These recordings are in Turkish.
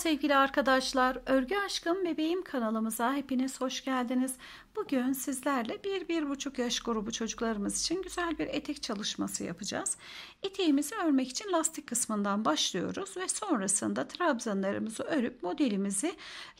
sevgili arkadaşlar, Örgü Aşkım Bebeğim kanalımıza hepiniz hoş geldiniz. Bugün sizlerle 1-1,5 yaş grubu çocuklarımız için güzel bir etek çalışması yapacağız. Eteğimizi örmek için lastik kısmından başlıyoruz ve sonrasında trabzanlarımızı örüp modelimizi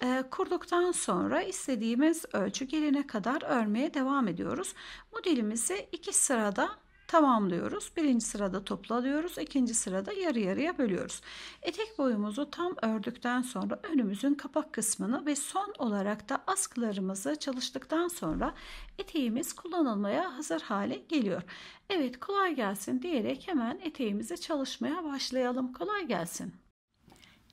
e, kurduktan sonra istediğimiz ölçü gelene kadar örmeye devam ediyoruz. Modelimizi iki sırada tamamlıyoruz. Birinci sırada topla ikinci sırada yarı yarıya bölüyoruz. Etek boyumuzu tam ördükten sonra önümüzün kapak kısmını ve son olarak da askılarımızı çalıştıktan sonra eteğimiz kullanılmaya hazır hale geliyor. Evet kolay gelsin diyerek hemen eteğimizi çalışmaya başlayalım. Kolay gelsin.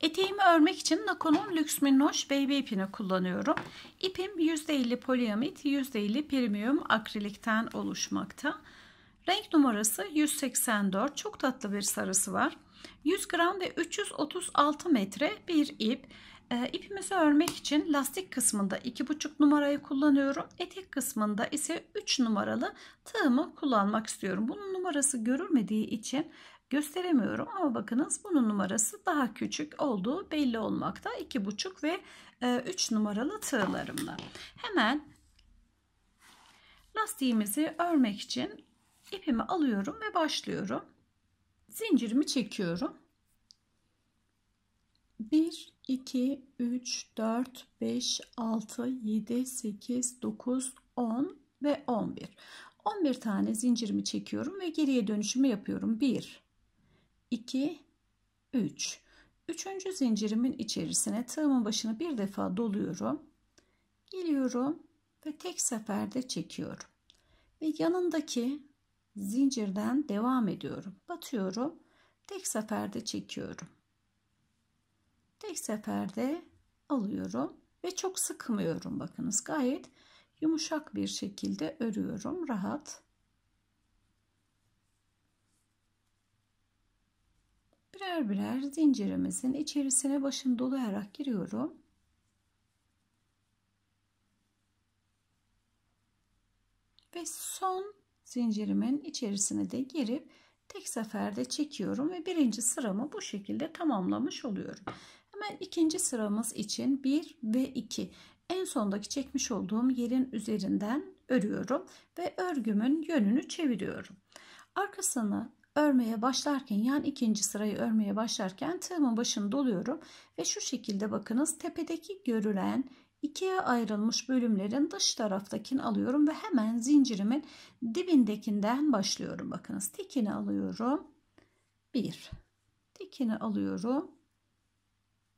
Eteğimi örmek için Nakon'un Lüks Minnoş Baby ipini kullanıyorum. İpim %50 poliamit, %50 premium akrilikten oluşmakta. Renk numarası 184. Çok tatlı bir sarısı var. 100 gram ve 336 metre bir ip. E, ipimizi örmek için lastik kısmında 2,5 numarayı kullanıyorum. Etek kısmında ise 3 numaralı tığımı kullanmak istiyorum. Bunun numarası görülmediği için gösteremiyorum ama bakınız bunun numarası daha küçük olduğu belli olmakta. 2,5 ve 3 e, numaralı tığlarımla. Hemen lastiğimizi örmek için ipimi alıyorum ve başlıyorum. Zincirimi çekiyorum. 1 2 3 4 5 6 7 8 9 10 ve 11. 11 tane zincirimi çekiyorum ve geriye dönüşümü yapıyorum. 1 2 3 Üçüncü zincirimin içerisine tığımın başını bir defa doluyorum. Geliyorum ve tek seferde çekiyorum. Ve yanındaki zincirden devam ediyorum. Batıyorum. Tek seferde çekiyorum. Tek seferde alıyorum ve çok sıkmıyorum. Bakınız gayet yumuşak bir şekilde örüyorum. Rahat. Birer birer zincirimizin içerisine başını dolayarak giriyorum. Ve son zincirimin içerisine de girip tek seferde çekiyorum ve birinci sıramı bu şekilde tamamlamış oluyorum. Hemen ikinci sıramız için 1 ve 2 en sondaki çekmiş olduğum yerin üzerinden örüyorum ve örgümün yönünü çeviriyorum. Arkasını örmeye başlarken yani ikinci sırayı örmeye başlarken tığımın başını doluyorum ve şu şekilde bakınız tepedeki görülen ikiye ayrılmış bölümlerin dış taraftakini alıyorum ve hemen zincirimin dibindekinden başlıyorum. Bakınız tekini alıyorum. bir tekini alıyorum.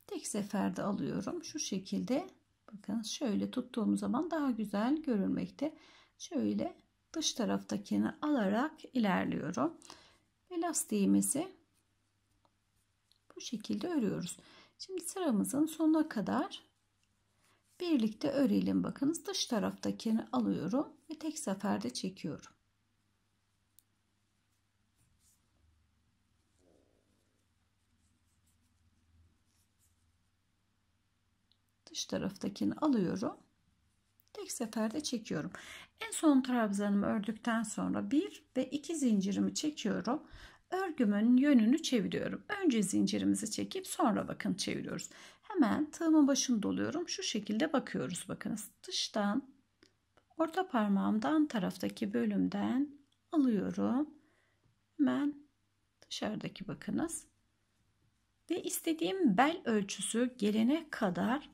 Tek seferde alıyorum. Şu şekilde bakın şöyle tuttuğum zaman daha güzel görünmekte. Şöyle dış taraftakini alarak ilerliyorum. Ve lastiğimizi bu şekilde örüyoruz. Şimdi sıramızın sonuna kadar Birlikte örelim bakınız. Dış taraftakini alıyorum ve tek seferde çekiyorum. Dış taraftakini alıyorum. Tek seferde çekiyorum. En son trabzanımı ördükten sonra bir ve iki zincirimi çekiyorum örgümün yönünü çeviriyorum. Önce zincirimizi çekip sonra bakın çeviriyoruz. Hemen tığımın başını doluyorum. Şu şekilde bakıyoruz bakınız. Dıştan orta parmağımdan taraftaki bölümden alıyorum. Hemen dışarıdaki bakınız. Ve istediğim bel ölçüsü gelene kadar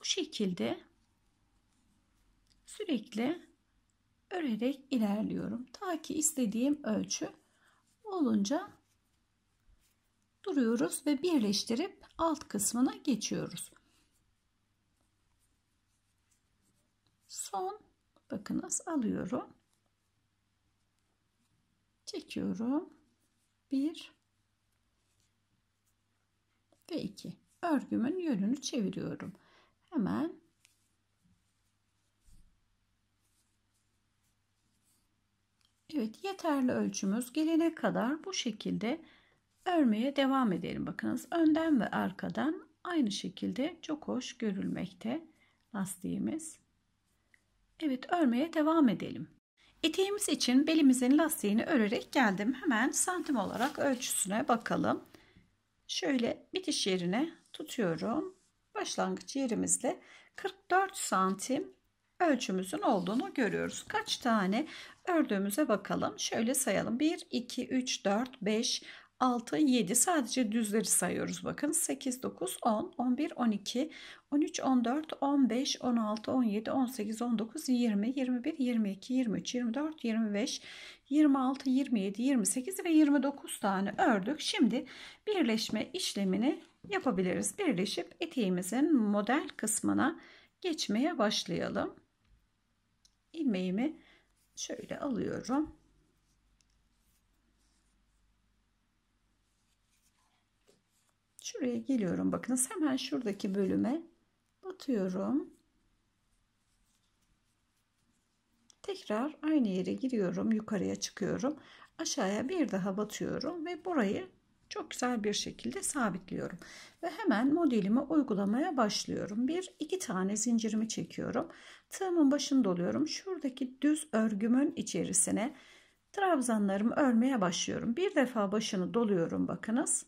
bu şekilde sürekli örerek ilerliyorum. Ta ki istediğim ölçü olunca duruyoruz ve birleştirip alt kısmına geçiyoruz. Son bakınız alıyorum. Çekiyorum. 1 ve 2. Örgümün yönünü çeviriyorum. Hemen Evet yeterli ölçümüz gelene kadar bu şekilde örmeye devam edelim. Bakınız önden ve arkadan aynı şekilde çok hoş görülmekte lastiğimiz. Evet örmeye devam edelim. Eteğimiz için belimizin lastiğini örerek geldim. Hemen santim olarak ölçüsüne bakalım. Şöyle bitiş yerine tutuyorum. Başlangıç yerimizle 44 santim ölçümüzün olduğunu görüyoruz. Kaç tane ördüğümüze bakalım. Şöyle sayalım. 1, 2, 3, 4, 5, 6, 7 sadece düzleri sayıyoruz bakın. 8, 9, 10, 11, 12, 13, 14, 15, 16, 17, 18, 19, 20, 21, 22, 23, 24, 25, 26, 27, 28 ve 29 tane ördük. Şimdi birleşme işlemini yapabiliriz. Birleşip eteğimizin model kısmına geçmeye başlayalım ilmeğimi şöyle alıyorum. Şuraya geliyorum. Bakınız hemen şuradaki bölüme batıyorum. Tekrar aynı yere giriyorum. Yukarıya çıkıyorum. Aşağıya bir daha batıyorum ve burayı çok güzel bir şekilde sabitliyorum. Ve hemen modelimi uygulamaya başlıyorum. Bir iki tane zincirimi çekiyorum. Tığımın başını doluyorum. Şuradaki düz örgümün içerisine trabzanlarımı örmeye başlıyorum. Bir defa başını doluyorum bakınız.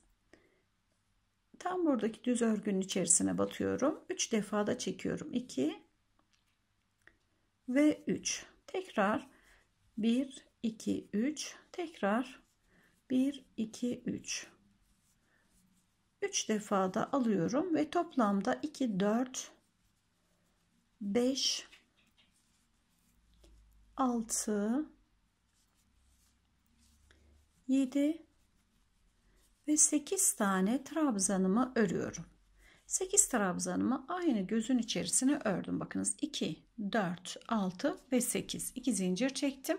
Tam buradaki düz örgünün içerisine batıyorum. 3 defa da çekiyorum. 2 ve 3. Tekrar 1 2 3 tekrar 1 2 3 3 defa da alıyorum ve toplamda 2 4 5 6 7 ve 8 tane trabzanımı örüyorum. 8 trabzanımı aynı gözün içerisine ördüm. Bakınız 2, 4, 6 ve 8. 2 zincir çektim.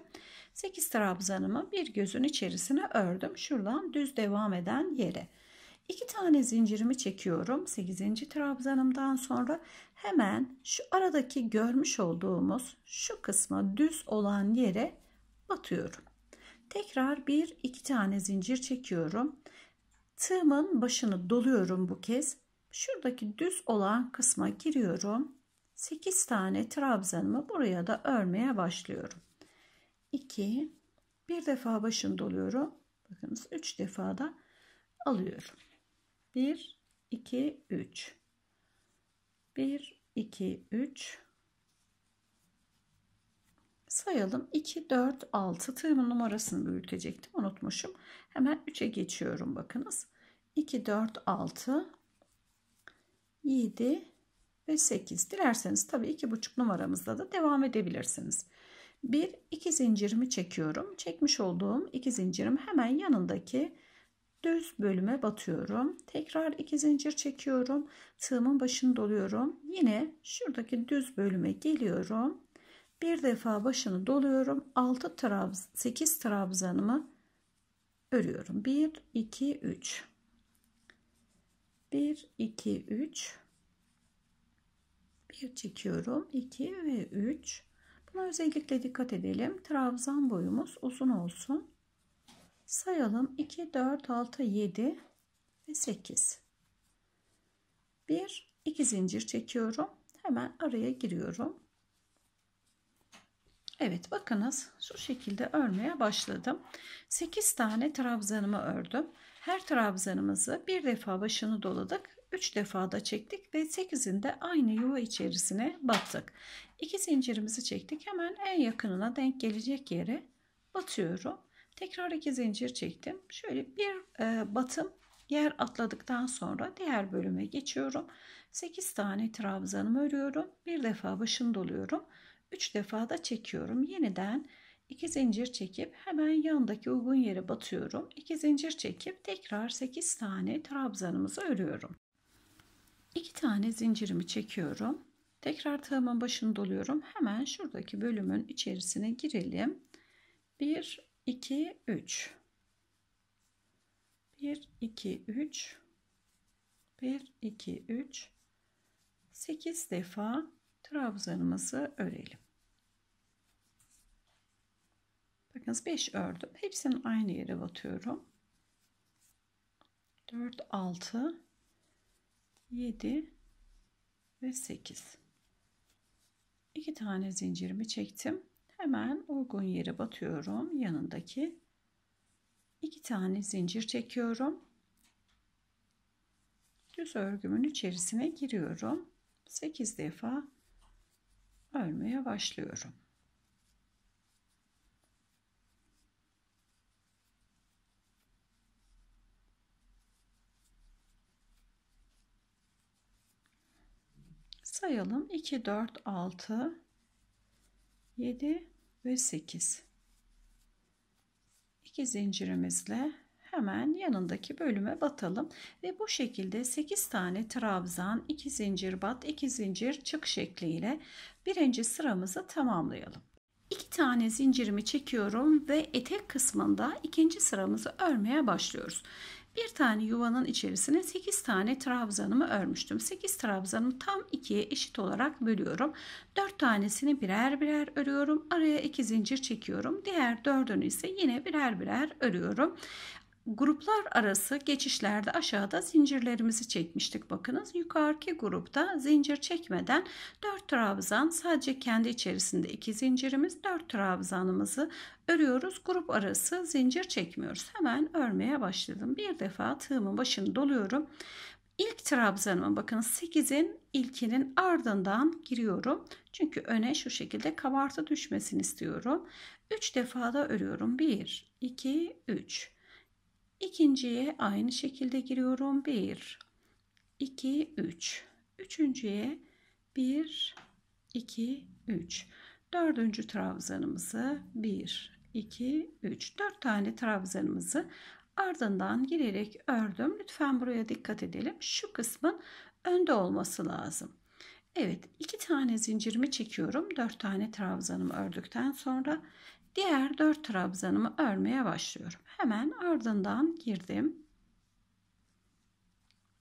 8 trabzanımı bir gözün içerisine ördüm. Şuradan düz devam eden yere. 2 tane zincirimi çekiyorum. 8. trabzanımdan sonra hemen şu aradaki görmüş olduğumuz şu kısma düz olan yere batıyorum. Tekrar bir iki tane zincir çekiyorum. Tığımın başını doluyorum bu kez. Şuradaki düz olan kısma giriyorum. 8 tane trabzanımı buraya da örmeye başlıyorum. 2 bir defa başını doluyorum. Bakınız 3 defa da alıyorum. 1 2 3 1 2 3 sayalım 2 4 6 tığımın numarasını büyütecektim unutmuşum. Hemen 3'e geçiyorum bakınız. 2 4 6 7 ve 8. Dilerseniz tabii iki buçuk numaramızda da devam edebilirsiniz bir iki zincirimi çekiyorum. Çekmiş olduğum iki zincirim hemen yanındaki düz bölüme batıyorum. Tekrar iki zincir çekiyorum. Tığımın başını doluyorum. Yine şuradaki düz bölüme geliyorum. Bir defa başını doluyorum. 6 trabz 8 trabzanımı örüyorum. 1 2 3 1 2 3 bir çekiyorum 2 ve 3 Buna özellikle dikkat edelim. Trabzan boyumuz uzun olsun. Sayalım 2, 4, 6, 7 ve 8. 1, 2 zincir çekiyorum. Hemen araya giriyorum. Evet bakınız şu şekilde örmeye başladım. 8 tane trabzanımı ördüm. Her trabzanımızı bir defa başını doladık. 3 defa da çektik ve 8'inde aynı yuva içerisine battık. İki zincirimizi çektik. Hemen en yakınına denk gelecek yere batıyorum. Tekrar iki zincir çektim. Şöyle bir e, batım yer atladıktan sonra diğer bölüme geçiyorum. 8 tane trabzanımı örüyorum. Bir defa başını doluyorum. 3 defa da çekiyorum. Yeniden iki zincir çekip hemen yandaki uygun yere batıyorum. 2 zincir çekip tekrar 8 tane trabzanımızı örüyorum. 2 tane zincirimi çekiyorum. Tekrar tığımın başını doluyorum. Hemen şuradaki bölümün içerisine girelim. 1, 2, 3. 1, 2, 3. 1, 2, 3. 8 defa trabzanımızı örelim. Bakınız 5 ördüm. Hepsini aynı yere batıyorum. 4, 6, 7 ve 8. İki tane zincirimi çektim. Hemen uygun yere batıyorum. Yanındaki iki tane zincir çekiyorum. Düz örgümün içerisine giriyorum. 8 defa örmeye başlıyorum. sayalım. 2, 4, 6, 7 ve 8. 2 zincirimizle hemen yanındaki bölüme batalım ve bu şekilde 8 tane trabzan 2 zincir bat 2 zincir çık şekliyle birinci sıramızı tamamlayalım. 2 tane zincirimi çekiyorum ve etek kısmında ikinci sıramızı örmeye başlıyoruz. Bir tane yuvanın içerisine 8 tane trabzanımı örmüştüm. 8 trabzanımı tam ikiye eşit olarak bölüyorum. 4 tanesini birer birer örüyorum. Araya 2 zincir çekiyorum. Diğer 4'ünü ise yine birer birer örüyorum. Gruplar arası geçişlerde aşağıda zincirlerimizi çekmiştik bakınız. Yukarıki grupta zincir çekmeden 4 trabzan sadece kendi içerisinde 2 zincirimiz 4 trabzanımızı örüyoruz. Grup arası zincir çekmiyoruz. Hemen örmeye başladım. Bir defa tığımın başını doluyorum. İlk trabzanımı bakın 8'in ilkinin ardından giriyorum. Çünkü öne şu şekilde kabartı düşmesini istiyorum. 3 defa da örüyorum. 1, 2, 3. İkinciye aynı şekilde giriyorum. 1, 2, 3. Üçüncüye 1, 2, 3. Dördüncü trabzanımızı 1, 2, 3. Dört tane trabzanımızı ardından girerek ördüm. Lütfen buraya dikkat edelim. Şu kısmın önde olması lazım. Evet iki tane zincirimi çekiyorum. Dört tane trabzanımı ördükten sonra Diğer 4 trabzanımı örmeye başlıyorum. Hemen ardından girdim.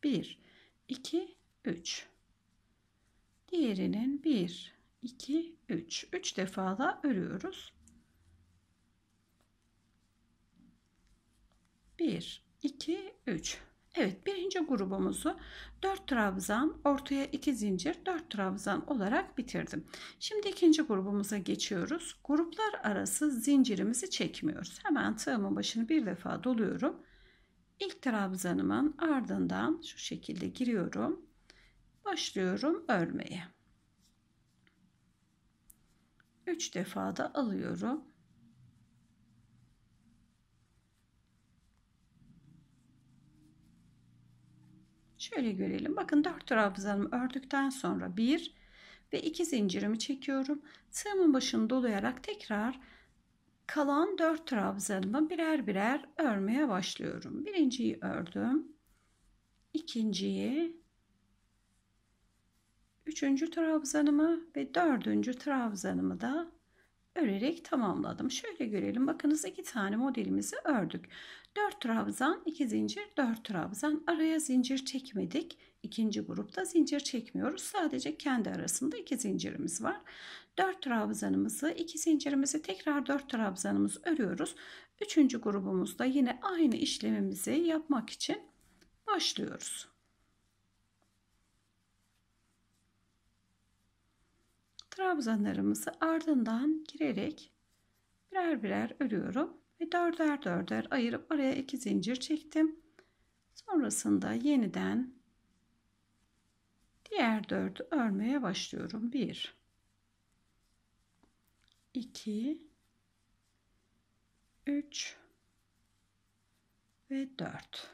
1 2 3 Diğerinin 1 2 3 3 defa da örüyoruz. 1 2 3 Evet birinci grubumuzu 4 trabzan ortaya 2 zincir 4 trabzan olarak bitirdim. Şimdi ikinci grubumuza geçiyoruz. Gruplar arası zincirimizi çekmiyoruz. Hemen tığımın başını bir defa doluyorum. İlk trabzanımın ardından şu şekilde giriyorum. Başlıyorum örmeye. 3 defa da alıyorum. Şöyle görelim. Bakın dört trabzanımı ördükten sonra bir ve iki zincirimi çekiyorum. Tığımın başını dolayarak tekrar kalan dört trabzanımı birer birer örmeye başlıyorum. Birinciyi ördüm. ikinciyi üçüncü trabzanımı ve dördüncü trabzanımı da örerek tamamladım. Şöyle görelim. Bakınız iki tane modelimizi ördük. 4 trabzan, 2 zincir, 4 trabzan. Araya zincir çekmedik. İkinci grupta zincir çekmiyoruz. Sadece kendi arasında iki zincirimiz var. 4 trabzanımızı, 2 zincirimizi tekrar 4 trabzanımızı örüyoruz. Üçüncü grubumuzda yine aynı işlemimizi yapmak için başlıyoruz. trabzanlarımızı ardından girerek birer birer örüyorum ve dörder dörder ayırıp araya iki zincir çektim. Sonrasında yeniden diğer dördü örmeye başlıyorum. 1 2 3 ve 4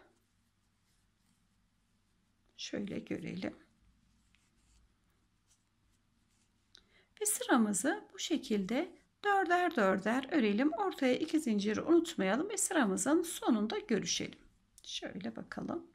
şöyle görelim. Ve sıramızı bu şekilde dörder dörder örelim. Ortaya iki zinciri unutmayalım ve sıramızın sonunda görüşelim. Şöyle bakalım.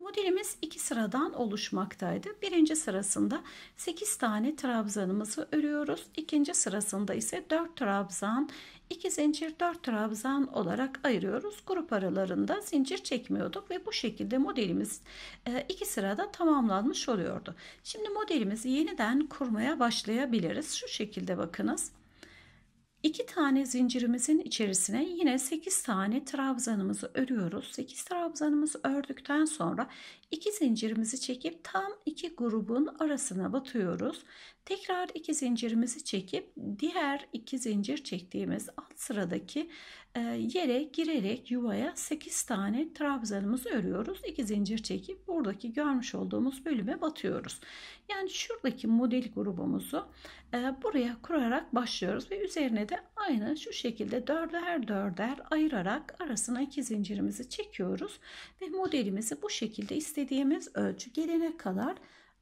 Modelimiz iki sıradan oluşmaktaydı. Birinci sırasında 8 tane trabzanımızı örüyoruz. İkinci sırasında ise 4 trabzan 2 zincir 4 trabzan olarak ayırıyoruz. Grup aralarında zincir çekmiyorduk ve bu şekilde modelimiz e, iki sırada tamamlanmış oluyordu. Şimdi modelimizi yeniden kurmaya başlayabiliriz. Şu şekilde bakınız. 2 tane zincirimizin içerisine yine 8 tane trabzanımızı örüyoruz. 8 trabzanımızı ördükten sonra 2 zincirimizi çekip tam iki grubun arasına batıyoruz. Tekrar iki zincirimizi çekip diğer iki zincir çektiğimiz alt sıradaki e, yere girerek yuvaya 8 tane trabzanımızı örüyoruz. İki zincir çekip buradaki görmüş olduğumuz bölüme batıyoruz. Yani şuradaki model grubumuzu e, buraya kurarak başlıyoruz ve üzerine de aynı şu şekilde dörder dörder ayırarak arasına iki zincirimizi çekiyoruz ve modelimizi bu şekilde istediğimiz istediğimiz ölçü gelene kadar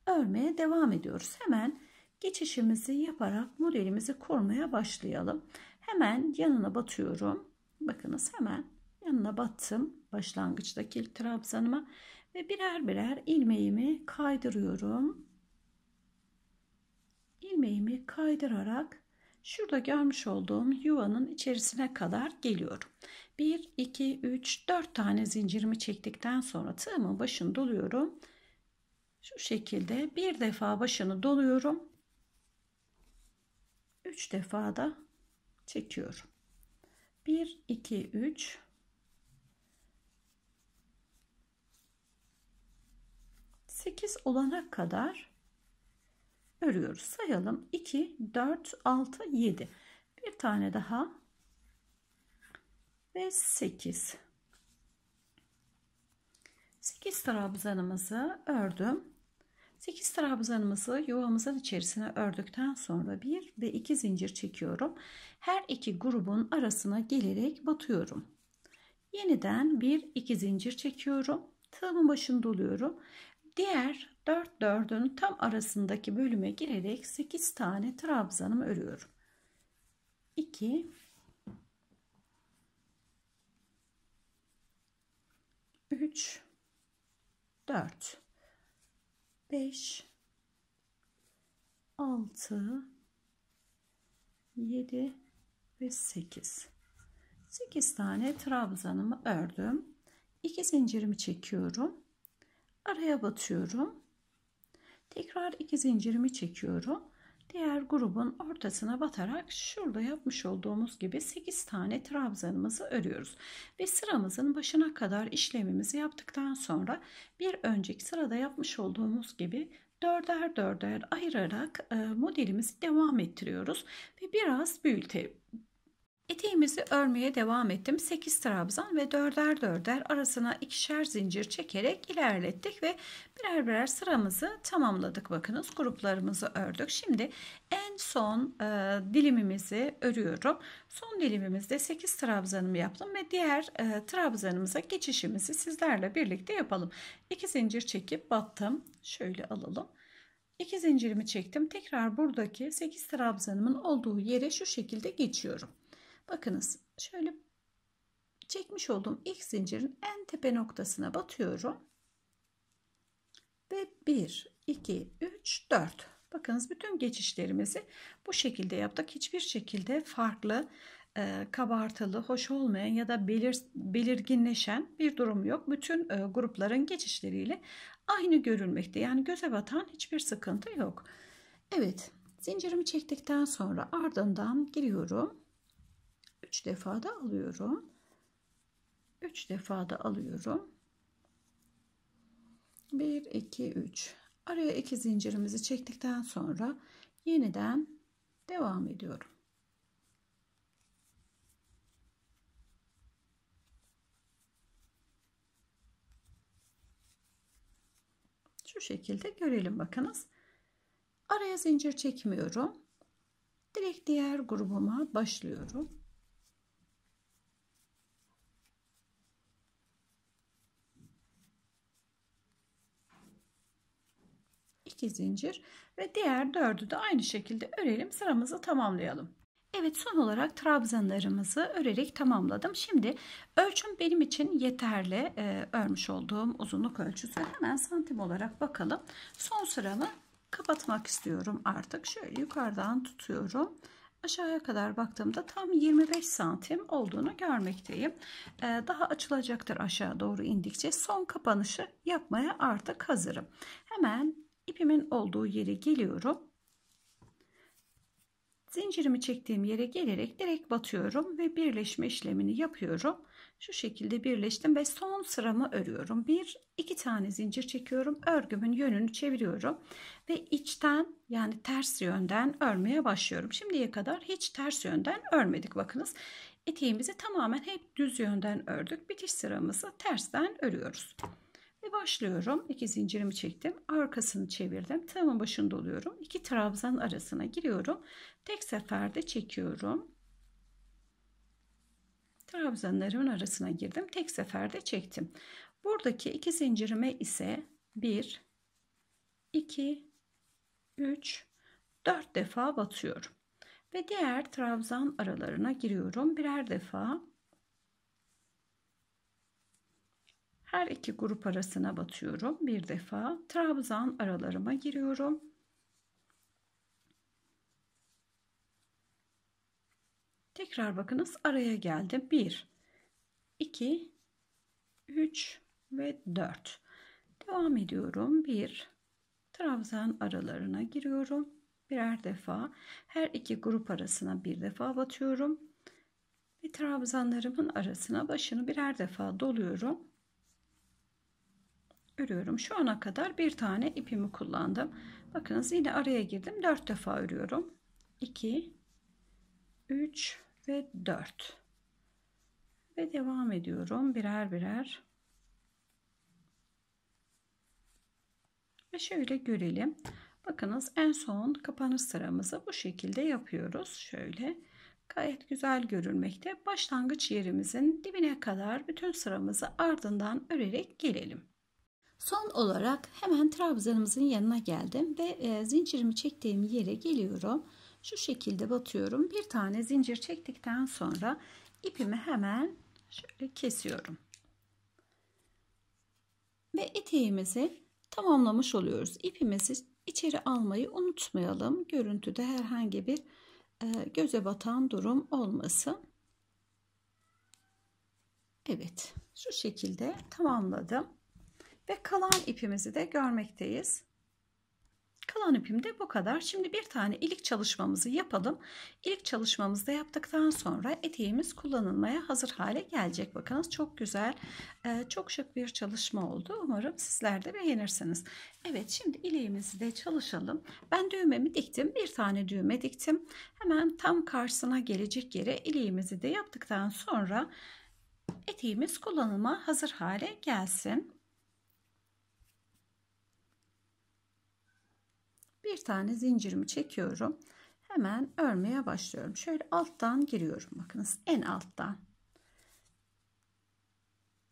örmeye devam ediyoruz. Hemen geçişimizi yaparak modelimizi kurmaya başlayalım. Hemen yanına batıyorum. Bakınız hemen yanına battım başlangıçtaki ilk trabzanıma ve birer birer ilmeğimi kaydırıyorum. İlmeğimi kaydırarak şurada görmüş olduğum yuvanın içerisine kadar geliyorum. 1, 2, 3, 4 tane zincirimi çektikten sonra tığımın başını doluyorum. Şu şekilde bir defa başını doluyorum. 3 defa da çekiyorum. 1, 2, 3, Sekiz olana kadar örüyoruz. Sayalım. 2, 4, 6, 7. Bir tane daha ve 8 8 trabzanımızı ördüm 8 trabzanımızı yuvamızın içerisine ördükten sonra 1 ve 2 zincir çekiyorum her iki grubun arasına gelerek batıyorum yeniden 1 2 zincir çekiyorum tığımın başını doluyorum diğer 4 4'ün tam arasındaki bölüme girerek 8 tane trabzanımı örüyorum 2 3 4 5 6 7 ve 8 8 tane trabzanımı ördüm 2 zincirimi çekiyorum araya batıyorum tekrar 2 zincirimi çekiyorum diğer grubun ortasına batarak şurada yapmış olduğumuz gibi 8 tane trabzanımızı örüyoruz. Ve sıramızın başına kadar işlemimizi yaptıktan sonra bir önceki sırada yapmış olduğumuz gibi dörder dörder ayırarak modelimizi devam ettiriyoruz ve biraz büyüte, Eteğimizi örmeye devam ettim. 8 trabzan ve dörder dörder arasına ikişer zincir çekerek ilerlettik ve birer birer sıramızı tamamladık. Bakınız gruplarımızı ördük. Şimdi en son e, dilimimizi örüyorum. Son dilimimizde 8 trabzanımı yaptım ve diğer e, trabzanımıza geçişimizi sizlerle birlikte yapalım. 2 zincir çekip battım. Şöyle alalım. 2 zincirimi çektim. Tekrar buradaki 8 trabzanımın olduğu yere şu şekilde geçiyorum. Bakınız şöyle çekmiş olduğum ilk zincirin en tepe noktasına batıyorum. Ve 1, 2, 3, 4. Bakınız bütün geçişlerimizi bu şekilde yaptık. Hiçbir şekilde farklı, e, kabartılı, hoş olmayan ya da belir, belirginleşen bir durum yok. Bütün e, grupların geçişleriyle aynı görülmekte. Yani göze batan hiçbir sıkıntı yok. Evet, zincirimi çektikten sonra ardından giriyorum. 3 defa da alıyorum. 3 defa da alıyorum. 1 2 3. Araya 2 zincirimizi çektikten sonra yeniden devam ediyorum. Şu şekilde görelim bakınız. Araya zincir çekmiyorum. Direkt diğer grubuma başlıyorum. iki zincir ve diğer dördü de aynı şekilde örelim sıramızı tamamlayalım. Evet son olarak trabzanlarımızı örerek tamamladım. Şimdi ölçüm benim için yeterli ee, örmüş olduğum uzunluk ölçüsü. Hemen santim olarak bakalım. Son sıramı kapatmak istiyorum artık. Şöyle yukarıdan tutuyorum. Aşağıya kadar baktığımda tam 25 santim olduğunu görmekteyim. Ee, daha açılacaktır aşağı doğru indikçe. Son kapanışı yapmaya artık hazırım. Hemen ipimin olduğu yere geliyorum. Zincirimi çektiğim yere gelerek direkt batıyorum ve birleşme işlemini yapıyorum. Şu şekilde birleştim ve son sıramı örüyorum. Bir, iki tane zincir çekiyorum. Örgümün yönünü çeviriyorum. Ve içten yani ters yönden örmeye başlıyorum. Şimdiye kadar hiç ters yönden örmedik. Bakınız eteğimizi tamamen hep düz yönden ördük. Bitiş sıramızı tersten örüyoruz. Ve başlıyorum. İki zincirimi çektim. Arkasını çevirdim. Tığımın başında oluyorum. İki trabzan arasına giriyorum. Tek seferde çekiyorum. Trabzanların arasına girdim. Tek seferde çektim. Buradaki iki zincirime ise 1, 2, 3, 4 defa batıyorum. Ve diğer trabzan aralarına giriyorum. Birer defa Her iki grup arasına batıyorum. Bir defa trabzan aralarıma giriyorum. Tekrar bakınız araya geldim. 1, 2, 3 ve 4. Devam ediyorum. bir, trabzan aralarına giriyorum. Birer defa her iki grup arasına bir defa batıyorum. Ve trabzanlarımın arasına başını birer defa doluyorum örüyorum. Şu ana kadar bir tane ipimi kullandım. Bakınız yine araya girdim. 4 defa örüyorum. 2 3 ve 4 ve devam ediyorum birer birer. Ve şöyle görelim. Bakınız en son kapanış sıramızı bu şekilde yapıyoruz. Şöyle gayet güzel görünmekte. Başlangıç yerimizin dibine kadar bütün sıramızı ardından örerek gelelim. Son olarak hemen trabzanımızın yanına geldim ve e, zincirimi çektiğim yere geliyorum. Şu şekilde batıyorum. Bir tane zincir çektikten sonra ipimi hemen şöyle kesiyorum. Ve eteğimizi tamamlamış oluyoruz. İpimizi içeri almayı unutmayalım. Görüntüde herhangi bir e, göze batan durum olmasın. Evet şu şekilde tamamladım. Ve kalan ipimizi de görmekteyiz. Kalan ipim de bu kadar. Şimdi bir tane ilik çalışmamızı yapalım. İlik çalışmamızı da yaptıktan sonra eteğimiz kullanılmaya hazır hale gelecek. Bakınız çok güzel, e, çok şık bir çalışma oldu. Umarım sizler de beğenirsiniz. Evet şimdi ileğimizi de çalışalım. Ben düğmemi diktim. Bir tane düğme diktim. Hemen tam karşısına gelecek yere ileğimizi de yaptıktan sonra eteğimiz kullanıma hazır hale gelsin. bir tane zincirimi çekiyorum. Hemen örmeye başlıyorum. Şöyle alttan giriyorum. Bakınız en alttan.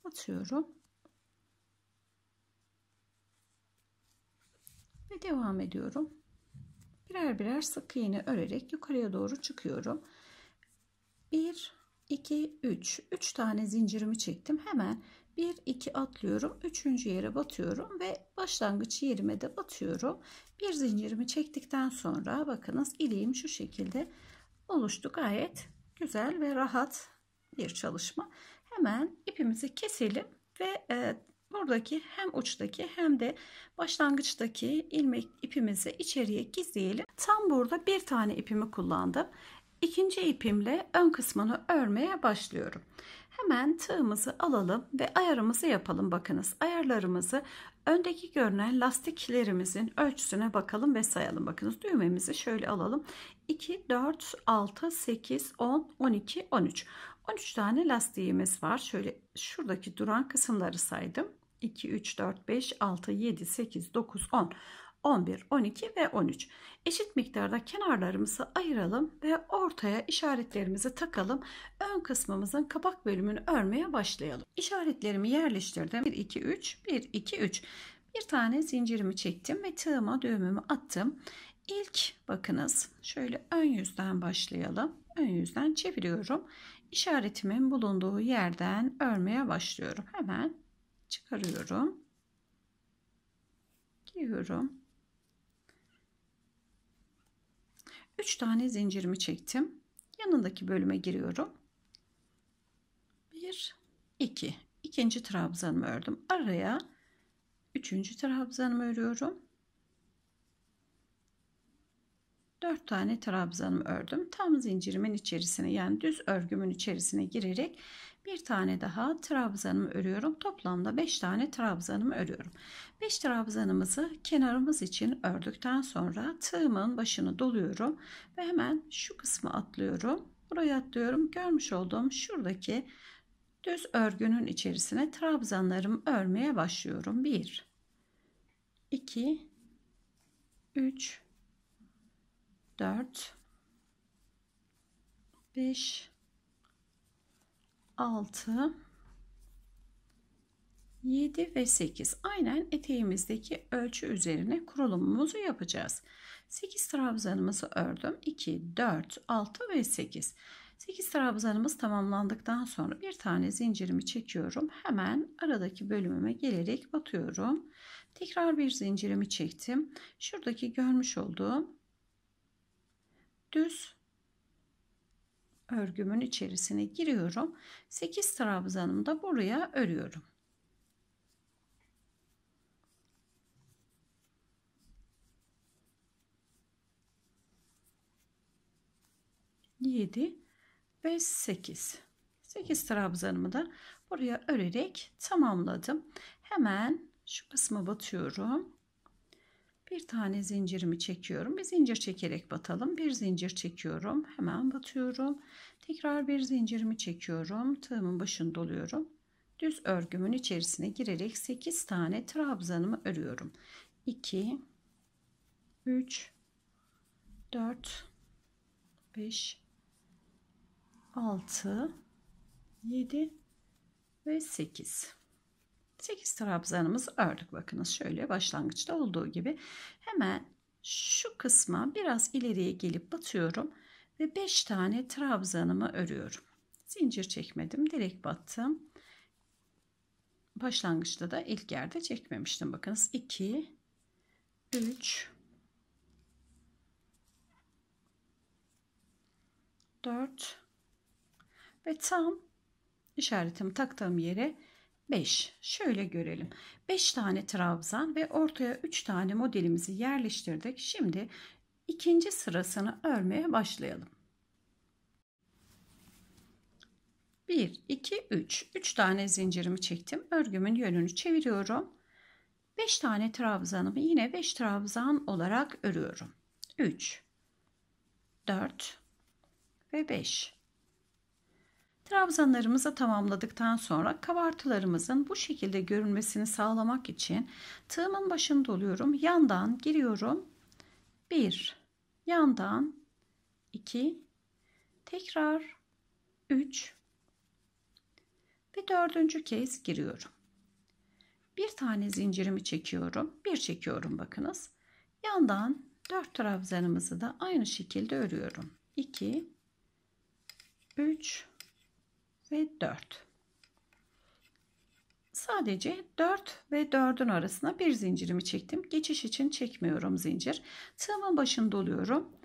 Atıyorum. Ve devam ediyorum. Birer birer sık iğne örerek yukarıya doğru çıkıyorum. 1 2 3 3 tane zincirimi çektim. Hemen 1 2 atlıyorum. 3. yere batıyorum ve başlangıç yerime de batıyorum. Bir zincirimi çektikten sonra bakınız ileğim şu şekilde oluştu. Gayet güzel ve rahat bir çalışma. Hemen ipimizi keselim ve e, buradaki hem uçtaki hem de başlangıçtaki ilmek ipimizi içeriye gizleyelim. Tam burada bir tane ipimi kullandım. İkinci ipimle ön kısmını örmeye başlıyorum. Hemen tığımızı alalım ve ayarımızı yapalım. Bakınız ayarlarımızı öndeki görünen lastiklerimizin ölçüsüne bakalım ve sayalım. Bakınız düğmemizi şöyle alalım. 2, 4, 6, 8, 10, 12, 13. 13 tane lastiğimiz var. Şöyle şuradaki duran kısımları saydım. 2, 3, 4, 5, 6, 7, 8, 9, 10. 11, 12 ve 13. Eşit miktarda kenarlarımızı ayıralım ve ortaya işaretlerimizi takalım. Ön kısmımızın kapak bölümünü örmeye başlayalım. İşaretlerimi yerleştirdim. 1, 2, 3, 1, 2, 3. Bir tane zincirimi çektim ve tığıma düğümümü attım. İlk bakınız şöyle ön yüzden başlayalım. Ön yüzden çeviriyorum. İşaretimin bulunduğu yerden örmeye başlıyorum. Hemen çıkarıyorum. Giyiyorum. 3 tane zincirimi çektim. Yanındaki bölüme giriyorum. 1 2 ikinci trabzanımı ördüm. Araya 3. trabzanımı örüyorum. 4 tane trabzanımı ördüm. Tam zincirimin içerisine yani düz örgümün içerisine girerek bir tane daha trabzanımı örüyorum. Toplamda 5 tane trabzanımı örüyorum. 5 trabzanımızı kenarımız için ördükten sonra tığımın başını doluyorum ve hemen şu kısmı atlıyorum. Buraya atlıyorum. Görmüş olduğum şuradaki düz örgünün içerisine trabzanlarımı örmeye başlıyorum. 1 2 3 4 5 6 7 ve 8 aynen eteğimizdeki ölçü üzerine kurulumumuzu yapacağız. 8 trabzanımızı ördüm. 2, 4, 6 ve 8. 8 trabzanımız tamamlandıktan sonra bir tane zincirimi çekiyorum. Hemen aradaki bölümüme gelerek batıyorum. Tekrar bir zincirimi çektim. Şuradaki görmüş olduğum düz örgümün içerisine giriyorum. 8 trabzanımı da buraya örüyorum. Yedi ve sekiz. Sekiz trabzanımı da buraya örerek tamamladım. Hemen şu kısmı batıyorum bir tane zincirimi çekiyorum. Bir zincir çekerek batalım. Bir zincir çekiyorum. Hemen batıyorum. Tekrar bir zincirimi çekiyorum. Tığımın başını doluyorum. Düz örgümün içerisine girerek 8 tane trabzanımı örüyorum. 2 3 4 5 6 7 ve 8 8 trabzanımız ördük. Bakınız şöyle başlangıçta olduğu gibi hemen şu kısma biraz ileriye gelip batıyorum ve 5 tane trabzanımı örüyorum. Zincir çekmedim, direkt battım. Başlangıçta da ilk yerde çekmemiştim. Bakınız 2 3 4 ve tam işaretimi taktığım yere 5. Şöyle görelim. 5 tane trabzan ve ortaya 3 tane modelimizi yerleştirdik. Şimdi ikinci sırasını örmeye başlayalım. 1, 2, 3. 3 tane zincirimi çektim. Örgümün yönünü çeviriyorum. 5 tane trabzanımı yine 5 trabzan olarak örüyorum. 3, 4 ve 5. Trabzanlarımızı tamamladıktan sonra kabartılarımızın bu şekilde görünmesini sağlamak için tığımın başını doluyorum. Yandan giriyorum. 1 yandan 2 tekrar 3 ve dördüncü kez giriyorum. Bir tane zincirimi çekiyorum. Bir çekiyorum bakınız. Yandan dört trabzanımızı da aynı şekilde örüyorum. 2 3 ve 4. Sadece 4 ve 4'ün arasına bir zincirimi çektim. Geçiş için çekmiyorum zincir. Tığımın başını doluyorum.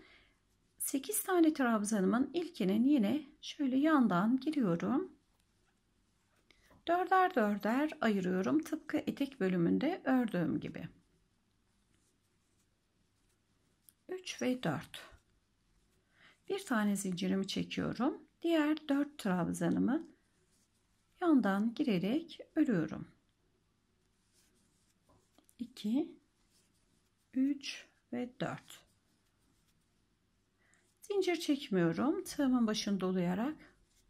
8 tane trabzanımın ilkinin yine şöyle yandan giriyorum. Dörder dörder ayırıyorum. Tıpkı etek bölümünde ördüğüm gibi. 3 ve 4. Bir tane zincirimi çekiyorum diğer 4 trabzanımı yandan girerek örüyorum. 2 3 ve 4 zincir çekmiyorum tığımın başını dolayarak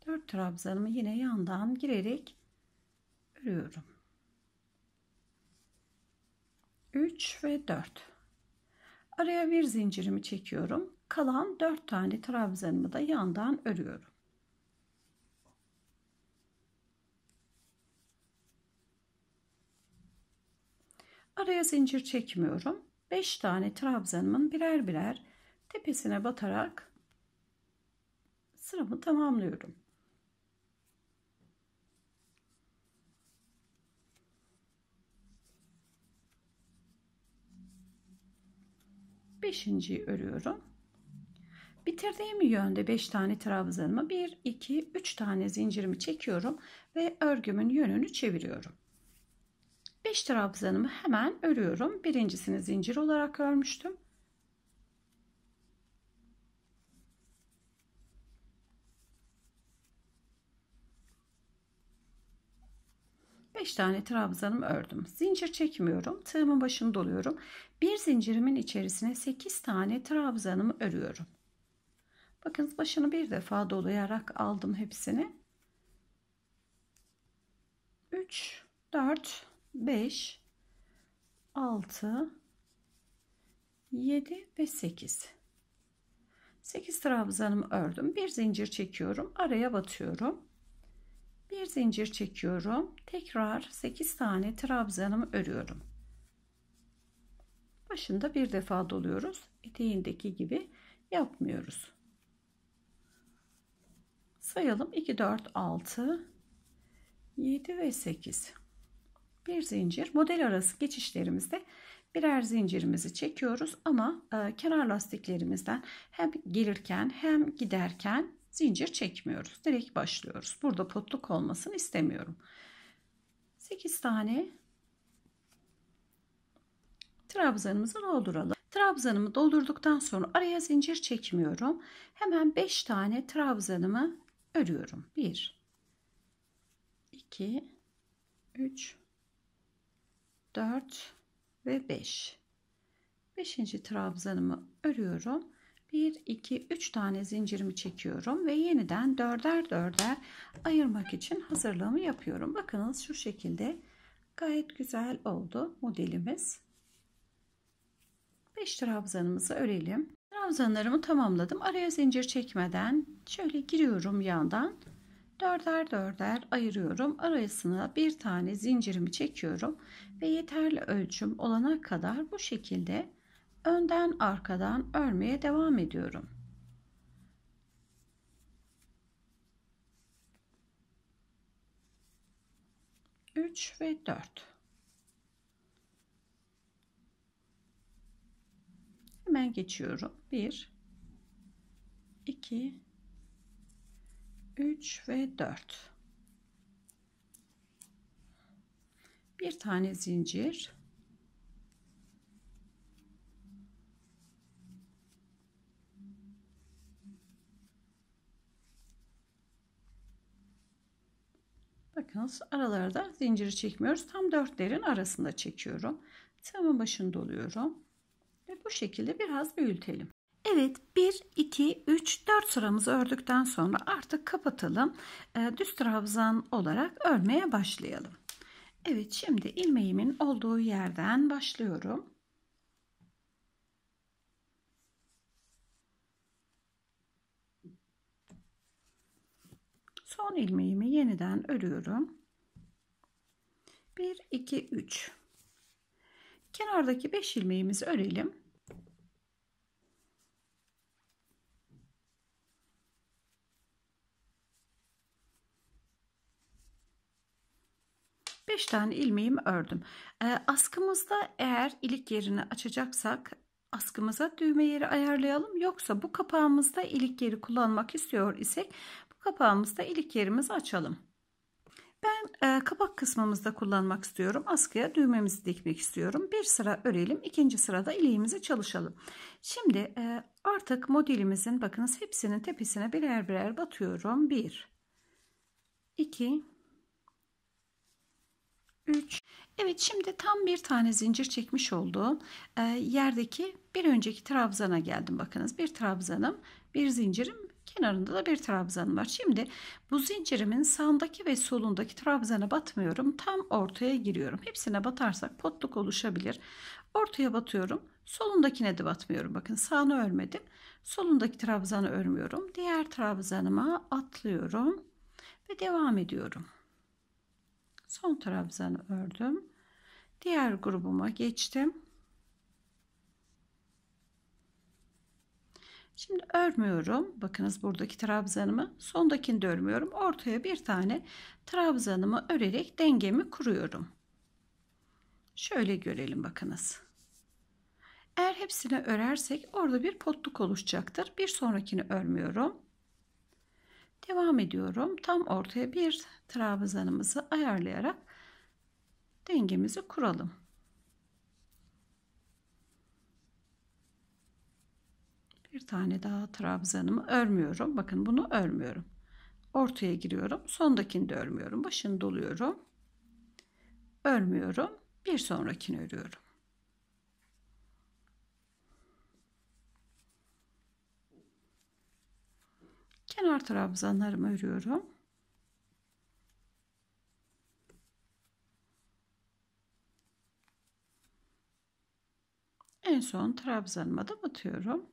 4 trabzanımı yine yandan girerek örüyorum 3 ve 4 araya bir zincirimi çekiyorum kalan 4 tane trabzanımı da yandan örüyorum Araya zincir çekmiyorum. 5 tane trabzanımın birer birer tepesine batarak sıramı tamamlıyorum. Beşinciyi örüyorum. Bitirdiğim yönde 5 tane trabzanımı 1, 2, 3 tane zincirimi çekiyorum ve örgümün yönünü çeviriyorum. 5 trabzanımı hemen örüyorum. Birincisini zincir olarak örmüştüm. Beş tane trabzanımı ördüm. Zincir çekmiyorum. Tığımın başını doluyorum. Bir zincirimin içerisine 8 tane trabzanımı örüyorum. Bakın başını bir defa dolayarak aldım hepsini. 3 4 5, 6, 7 ve 8. 8 trabzanımı ördüm. Bir zincir çekiyorum. Araya batıyorum. Bir zincir çekiyorum. Tekrar 8 tane trabzanımı örüyorum. Başında bir defa doluyoruz. Eteğindeki gibi yapmıyoruz. Sayalım 2 4 6 7 ve 8 bir zincir model arası geçişlerimizde birer zincirimizi çekiyoruz ama e, kenar lastiklerimizden hem gelirken hem giderken zincir çekmiyoruz. Direkt başlıyoruz. Burada potluk olmasını istemiyorum. 8 tane trabzanımızı dolduralım. Trabzanımı doldurduktan sonra araya zincir çekmiyorum. Hemen 5 tane trabzanımı örüyorum. 1 2 3 4 ve 5. 5. trabzanımı örüyorum. 1 2 3 tane zincirimi çekiyorum ve yeniden dörder dörder ayırmak için hazırlığımı yapıyorum. Bakınız şu şekilde gayet güzel oldu modelimiz. 5 trabzanımızı örelim. Trabzanlarımı tamamladım. Araya zincir çekmeden şöyle giriyorum yandan. Dörder dörder ayırıyorum. Arasına bir tane zincirimi çekiyorum ve yeterli ölçüm olana kadar bu şekilde önden arkadan örmeye devam ediyorum. Üç ve dört. Hemen geçiyorum. Bir, iki, üç ve dört. bir tane zincir Bakınız aralarda zinciri çekmiyoruz. Tam dörtlerin arasında çekiyorum. Tığımın başını doluyorum. Ve bu şekilde biraz büyütelim. Evet 1, 2, 3, 4 sıramızı ördükten sonra artık kapatalım. Ee, düz trabzan olarak örmeye başlayalım. Evet şimdi ilmeğimin olduğu yerden başlıyorum. Son ilmeğimi yeniden örüyorum. 1 2 3 Kenardaki 5 ilmeğimizi örelim. 5 tane ilmeğimi ördüm. Ee, askımızda eğer ilik yerini açacaksak askımıza düğme yeri ayarlayalım. Yoksa bu kapağımızda ilik yeri kullanmak istiyor isek bu kapağımızda ilik yerimizi açalım. Ben e, kapak kısmımızda kullanmak istiyorum. Askıya düğmemizi dikmek istiyorum. Bir sıra örelim. ikinci sırada ileğimizi çalışalım. Şimdi e, artık modelimizin bakınız hepsinin tepesine birer birer batıyorum. 1 2 3. Evet şimdi tam bir tane zincir çekmiş olduğum e, yerdeki bir önceki trabzana geldim. Bakınız bir trabzanım, bir zincirim, kenarında da bir trabzanım var. Şimdi bu zincirimin sağındaki ve solundaki trabzana batmıyorum. Tam ortaya giriyorum. Hepsine batarsak potluk oluşabilir. Ortaya batıyorum. Solundakine de batmıyorum. Bakın sağını örmedim. Solundaki trabzanı örmüyorum. Diğer trabzanıma atlıyorum ve devam ediyorum son trabzanı ördüm diğer grubuma geçtim Şimdi örmüyorum. Bakınız buradaki trabzanımı sondakini de örmüyorum. Ortaya bir tane trabzanımı örerek dengemi kuruyorum. Şöyle görelim bakınız. Eğer hepsini örersek orada bir potluk oluşacaktır. Bir sonrakini örmüyorum. Devam ediyorum. Tam ortaya bir trabzanımızı ayarlayarak dengemizi kuralım. Bir tane daha trabzanımı örmüyorum. Bakın bunu örmüyorum. Ortaya giriyorum. Sondakini de örmüyorum. Başını doluyorum. Örmüyorum. Bir sonrakini örüyorum. kenar trabzanlarımı örüyorum. En son trabzanıma da batıyorum.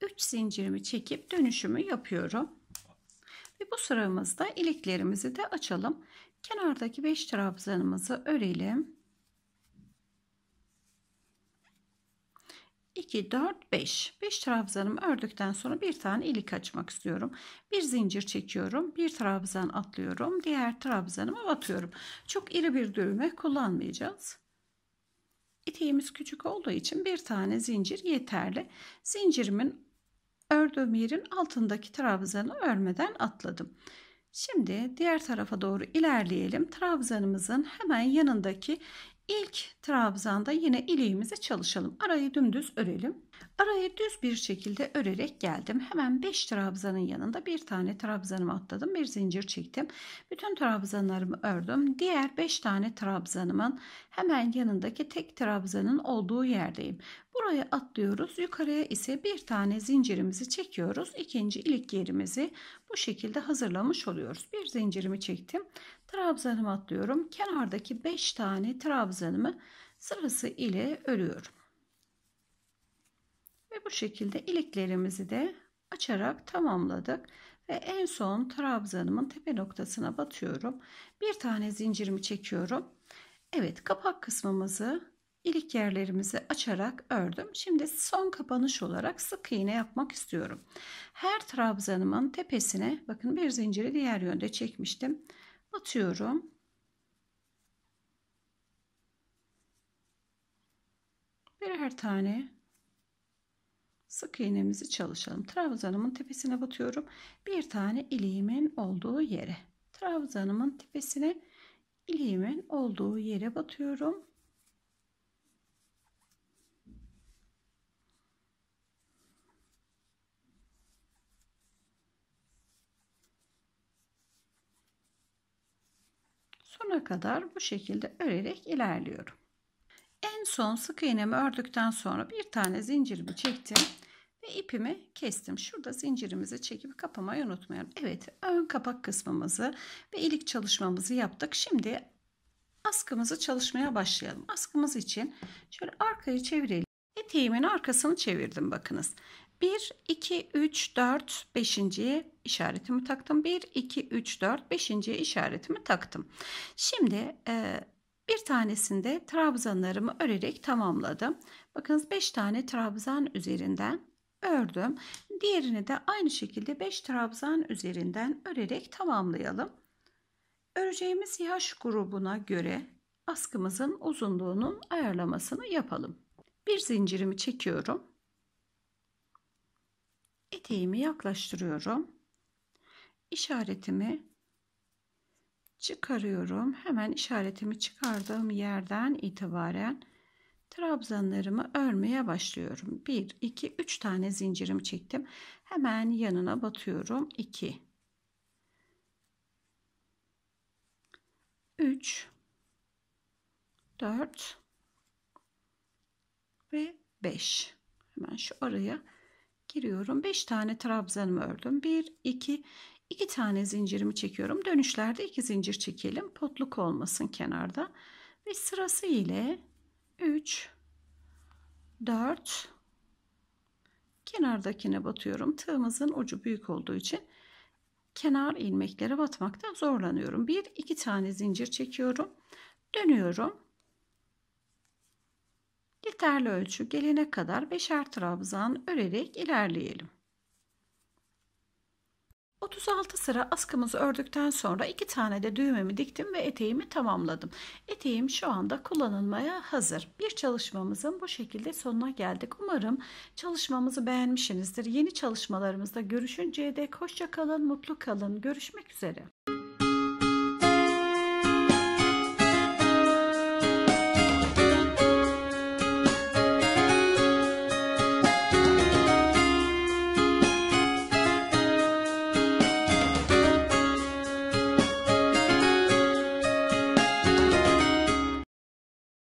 3 zincirimi çekip dönüşümü yapıyorum. Ve bu sıramızda iliklerimizi de açalım. Kenardaki 5 trabzanımızı örelim. 2, 4, 5. 5 trabzanımı ördükten sonra bir tane ilik açmak istiyorum. Bir zincir çekiyorum. Bir trabzan atlıyorum. Diğer trabzanımı batıyorum. Çok iri bir düğme kullanmayacağız. İteğimiz küçük olduğu için bir tane zincir yeterli. Zincirimin ördüğüm yerin altındaki trabzanı örmeden atladım. Şimdi diğer tarafa doğru ilerleyelim. Trabzanımızın hemen yanındaki İlk trabzanda yine iliğimizi çalışalım. Arayı dümdüz örelim. Arayı düz bir şekilde örerek geldim. Hemen 5 trabzanın yanında bir tane trabzanımı atladım. Bir zincir çektim. Bütün trabzanlarımı ördüm. Diğer 5 tane trabzanımın hemen yanındaki tek trabzanın olduğu yerdeyim. Buraya atlıyoruz. Yukarıya ise bir tane zincirimizi çekiyoruz. İkinci ilik yerimizi bu şekilde hazırlamış oluyoruz. Bir zincirimi çektim trabzanımı atlıyorum. Kenardaki 5 tane trabzanımı sırası ile örüyorum. Ve bu şekilde iliklerimizi de açarak tamamladık ve en son trabzanımın tepe noktasına batıyorum. Bir tane zincirimi çekiyorum. Evet, kapak kısmımızı ilik yerlerimizi açarak ördüm. Şimdi son kapanış olarak sık iğne yapmak istiyorum. Her trabzanımın tepesine bakın bir zinciri diğer yönde çekmiştim batıyorum. Birer tane sık iğnemizi çalışalım. Trabzanımın tepesine batıyorum. Bir tane iliğimin olduğu yere. Trabzanımın tepesine iliğimin olduğu yere batıyorum. Sona kadar bu şekilde örerek ilerliyorum. En son sık iğnemi ördükten sonra bir tane zincirimi çektim ve ipimi kestim. Şurada zincirimizi çekip kapamayı unutmayalım. Evet ön kapak kısmımızı ve ilik çalışmamızı yaptık. Şimdi askımızı çalışmaya başlayalım. Askımız için şöyle arkayı çevirelim. Eteğimin arkasını çevirdim bakınız. 1, 2, 3, 4, 5. işaretimi taktım. 1, 2, 3, 4, 5. işaretimi taktım. Şimdi e, bir tanesinde trabzanlarımı örerek tamamladım. Bakınız 5 tane trabzan üzerinden ördüm. Diğerini de aynı şekilde 5 trabzan üzerinden örerek tamamlayalım. Öreceğimiz yaş grubuna göre askımızın uzunluğunun ayarlamasını yapalım. Bir zincirimi çekiyorum eteğimi yaklaştırıyorum. İşaretimi çıkarıyorum. Hemen işaretimi çıkardığım yerden itibaren trabzanlarımı örmeye başlıyorum. 1, 2, 3 tane zincirimi çektim. Hemen yanına batıyorum. 2, 3, 4 ve 5. Hemen şu araya giriyorum. 5 tane trabzanımı ördüm. 1, 2, 2 tane zincirimi çekiyorum. Dönüşlerde 2 zincir çekelim. Potluk olmasın kenarda. Ve sırası ile 3, 4, kenardakine batıyorum. Tığımızın ucu büyük olduğu için kenar ilmeklere batmakta zorlanıyorum. 1, 2 tane zincir çekiyorum. Dönüyorum Yeterli ölçü gelene kadar beşer trabzan örerek ilerleyelim. 36 sıra askımızı ördükten sonra iki tane de düğmemi diktim ve eteğimi tamamladım. Eteğim şu anda kullanılmaya hazır. Bir çalışmamızın bu şekilde sonuna geldik. Umarım çalışmamızı beğenmişsinizdir. Yeni çalışmalarımızda görüşünceye dek hoşça kalın, mutlu kalın. Görüşmek üzere.